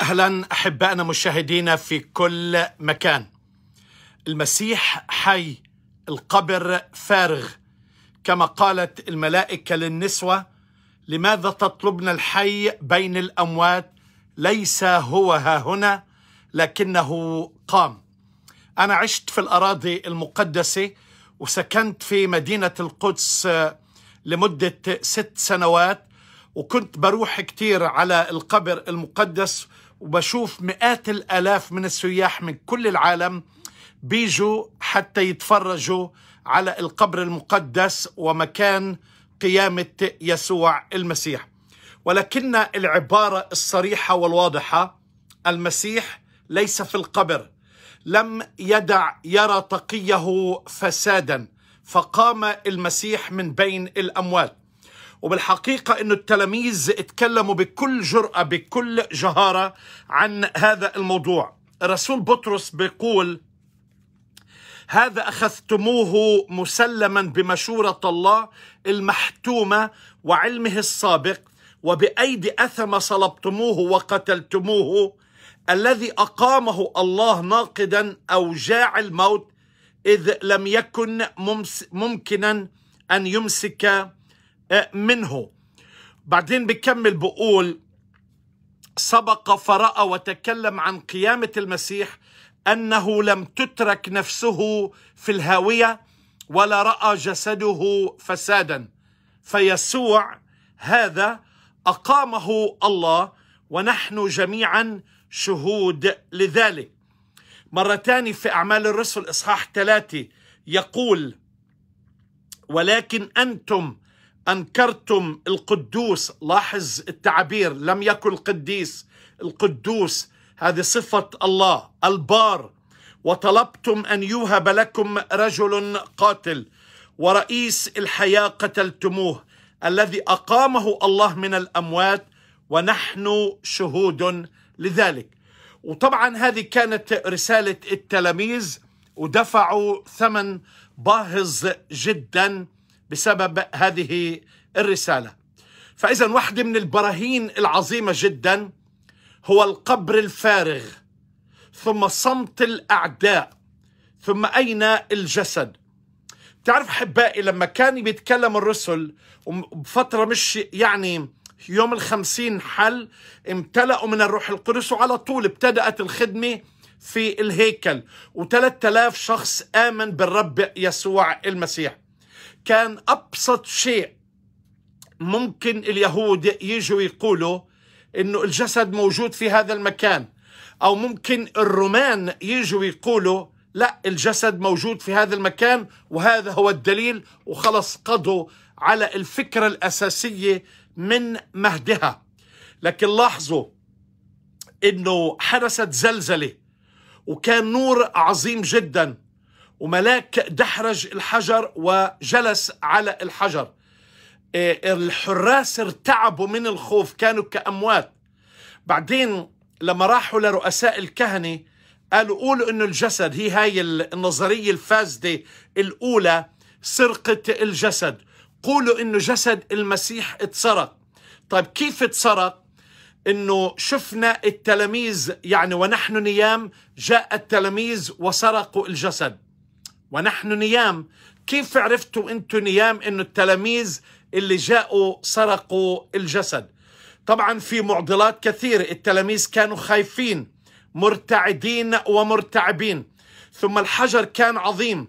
اهلا احبائنا مشاهدينا في كل مكان. المسيح حي، القبر فارغ. كما قالت الملائكه للنسوه: لماذا تطلبن الحي بين الاموات؟ ليس هو ها هنا لكنه قام. انا عشت في الاراضي المقدسه وسكنت في مدينه القدس آه، لمده ست سنوات وكنت بروح كتير على القبر المقدس وبشوف مئات الآلاف من السياح من كل العالم بيجوا حتى يتفرجوا على القبر المقدس ومكان قيامة يسوع المسيح ولكن العبارة الصريحة والواضحة المسيح ليس في القبر لم يدع يرى تقيه فسادا فقام المسيح من بين الأموات وبالحقيقة أن التلاميذ اتكلموا بكل جرأة بكل جهارة عن هذا الموضوع الرسول بطرس بيقول هذا أخذتموه مسلما بمشورة الله المحتومة وعلمه السابق وبأيدي أثم صلبتموه وقتلتموه الذي أقامه الله ناقدا أو جاع الموت إذ لم يكن ممكنا أن يمسك منه بعدين بكمل بقول سبق فرأى وتكلم عن قيامة المسيح أنه لم تترك نفسه في الهاوية ولا رأى جسده فسادا فيسوع هذا أقامه الله ونحن جميعا شهود لذلك مرة ثانية في أعمال الرسل إصحاح ثلاثة يقول ولكن أنتم أنكرتم القدوس لاحظ التعبير لم يكن القديس القدوس هذه صفة الله البار وطلبتم أن يوهب لكم رجل قاتل ورئيس الحياة قتلتموه الذي أقامه الله من الأموات ونحن شهود لذلك وطبعا هذه كانت رسالة التلاميذ ودفعوا ثمن باهظ جدا بسبب هذه الرسالة فإذا واحدة من البراهين العظيمة جدا هو القبر الفارغ ثم صمت الأعداء ثم أين الجسد تعرف حبائي لما كان بيتكلم الرسل بفترة مش يعني يوم الخمسين حل امتلأوا من الروح القدس وعلى طول ابتدأت الخدمة في الهيكل و3000 شخص آمن بالرب يسوع المسيح كان أبسط شيء ممكن اليهود يجوا يقولوا انه الجسد موجود في هذا المكان او ممكن الرومان يجوا يقولوا لا الجسد موجود في هذا المكان وهذا هو الدليل وخلص قضوا على الفكرة الأساسية من مهدها لكن لاحظوا انه حدثت زلزلة وكان نور عظيم جدا وملاك دحرج الحجر وجلس على الحجر إيه، الحراس ارتعبوا من الخوف كانوا كأموات بعدين لما راحوا لرؤساء الكهنة قالوا قولوا انه الجسد هي هاي النظرية الفاسدة الأولى سرقة الجسد قولوا انه جسد المسيح اتسرق طيب كيف اتسرق انه شفنا التلاميذ يعني ونحن نيام جاء التلاميذ وسرقوا الجسد ونحن نيام كيف عرفتوا انتم نيام انه التلاميذ اللي جاءوا سرقوا الجسد طبعا في معضلات كثيرة التلاميذ كانوا خايفين مرتعدين ومرتعبين ثم الحجر كان عظيم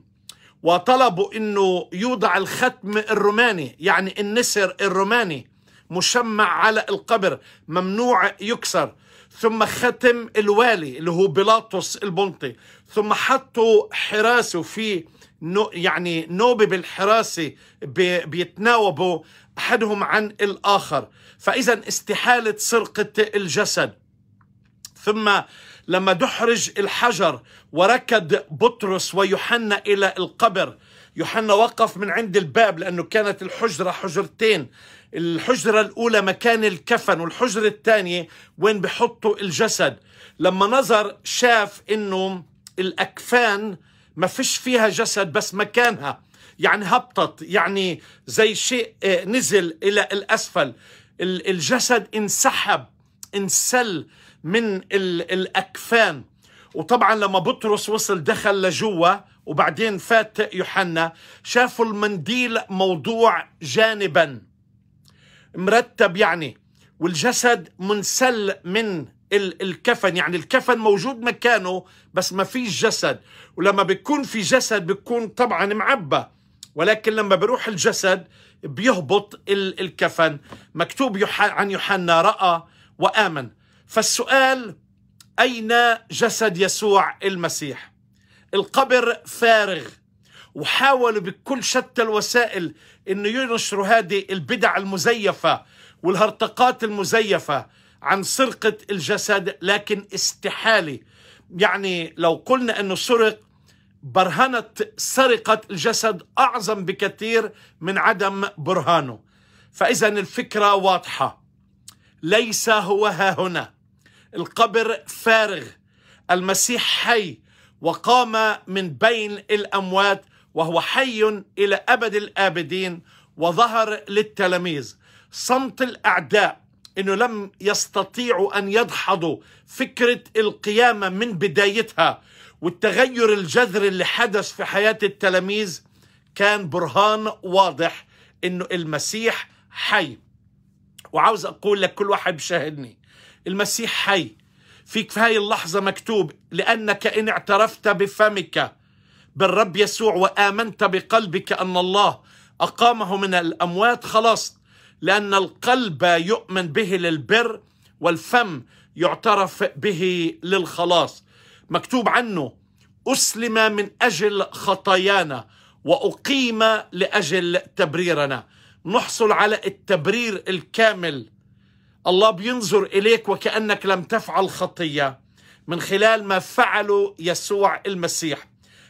وطلبوا انه يوضع الختم الروماني يعني النسر الروماني مشمع على القبر ممنوع يكسر ثم ختم الوالي اللي هو بيلاطس البنطي ثم حطوا حراسه في نو يعني نوبة بالحراسة بي بيتناوبوا أحدهم عن الآخر فإذا استحالة سرقة الجسد ثم لما دحرج الحجر وركض بطرس ويوحنا إلى القبر يوحنا وقف من عند الباب لأنه كانت الحجرة حجرتين الحجرة الأولى مكان الكفن والحجرة الثانية وين بحطوا الجسد لما نظر شاف إنه الأكفان ما فيش فيها جسد بس مكانها يعني هبطت يعني زي شيء آه، نزل إلى الأسفل الجسد انسحب انسل من الأكفان وطبعا لما بطرس وصل دخل لجوا وبعدين فات يوحنا شافوا المنديل موضوع جانبا مرتب يعني والجسد منسل من الكفن يعني الكفن موجود مكانه بس ما فيش جسد ولما بيكون في جسد بيكون طبعا معبى ولكن لما بروح الجسد بيهبط الكفن مكتوب عن يوحنا رأى وآمن فالسؤال أين جسد يسوع المسيح؟ القبر فارغ وحاولوا بكل شتى الوسائل انه ينشروا هذه البدع المزيفه والهرطقات المزيفه عن سرقه الجسد لكن استحاله يعني لو قلنا انه سرق برهنه سرقه الجسد اعظم بكثير من عدم برهانه فاذا الفكره واضحه ليس هو ها هنا القبر فارغ المسيح حي وقام من بين الأموات وهو حي إلى أبد الآبدين وظهر للتلاميذ صمت الأعداء أنه لم يستطيعوا أن يدحضوا فكرة القيامة من بدايتها والتغير الجذر اللي حدث في حياة التلاميذ كان برهان واضح أنه المسيح حي وعاوز أقول لك كل واحد بشاهدني المسيح حي فيك في هاي اللحظة مكتوب لأنك إن اعترفت بفمك بالرب يسوع وآمنت بقلبك أن الله أقامه من الأموات خلاص لأن القلب يؤمن به للبر والفم يعترف به للخلاص مكتوب عنه أسلم من أجل خطايانا وأقيم لأجل تبريرنا نحصل على التبرير الكامل الله بينظر إليك وكأنك لم تفعل خطية من خلال ما فعله يسوع المسيح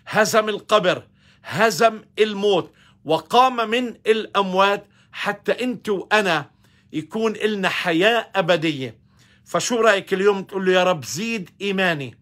هزم القبر هزم الموت وقام من الأموات حتى أنت وأنا يكون لنا حياة أبدية فشو رأيك اليوم تقول له يا رب زيد إيماني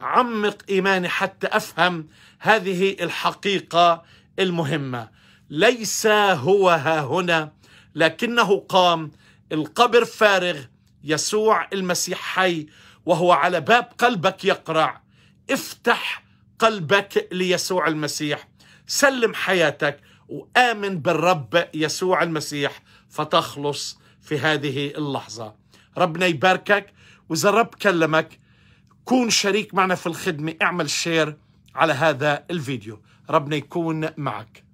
عمق إيماني حتى أفهم هذه الحقيقة المهمة ليس هو ها هنا لكنه قام القبر فارغ يسوع المسيح حي وهو على باب قلبك يقرع افتح قلبك ليسوع المسيح سلم حياتك وآمن بالرب يسوع المسيح فتخلص في هذه اللحظة ربنا يباركك وإذا الرب كلمك كون شريك معنا في الخدمة اعمل شير على هذا الفيديو ربنا يكون معك